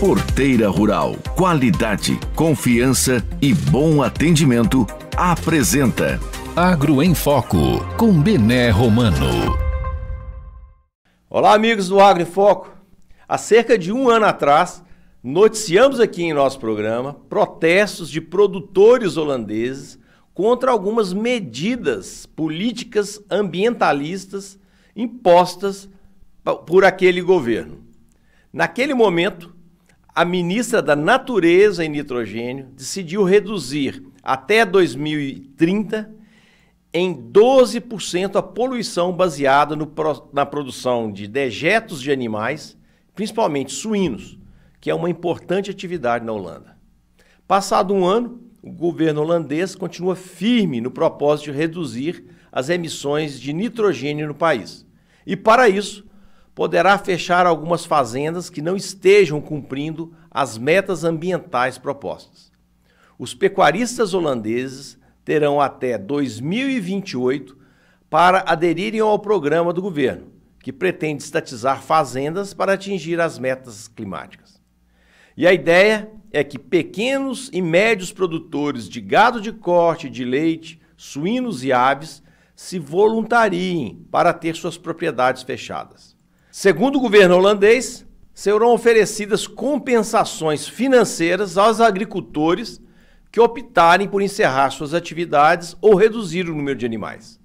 Porteira Rural, qualidade, confiança e bom atendimento apresenta Agro em Foco com Bené Romano. Olá amigos do Agro em Foco. Há cerca de um ano atrás noticiamos aqui em nosso programa protestos de produtores holandeses contra algumas medidas políticas ambientalistas impostas por aquele governo. Naquele momento a ministra da Natureza e Nitrogênio decidiu reduzir até 2030 em 12% a poluição baseada no, na produção de dejetos de animais, principalmente suínos, que é uma importante atividade na Holanda. Passado um ano, o governo holandês continua firme no propósito de reduzir as emissões de nitrogênio no país. E para isso, poderá fechar algumas fazendas que não estejam cumprindo as metas ambientais propostas. Os pecuaristas holandeses terão até 2028 para aderirem ao programa do governo, que pretende estatizar fazendas para atingir as metas climáticas. E a ideia é que pequenos e médios produtores de gado de corte, de leite, suínos e aves se voluntariem para ter suas propriedades fechadas. Segundo o governo holandês, serão oferecidas compensações financeiras aos agricultores que optarem por encerrar suas atividades ou reduzir o número de animais.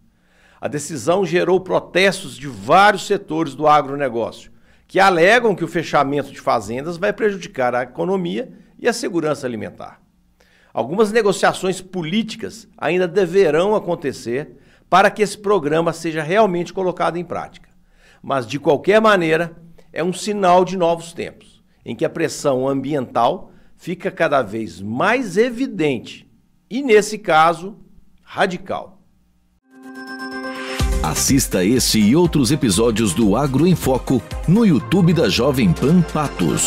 A decisão gerou protestos de vários setores do agronegócio, que alegam que o fechamento de fazendas vai prejudicar a economia e a segurança alimentar. Algumas negociações políticas ainda deverão acontecer para que esse programa seja realmente colocado em prática. Mas, de qualquer maneira, é um sinal de novos tempos, em que a pressão ambiental fica cada vez mais evidente e, nesse caso, radical. Assista esse e outros episódios do Agro em Foco no YouTube da Jovem Pan Patos.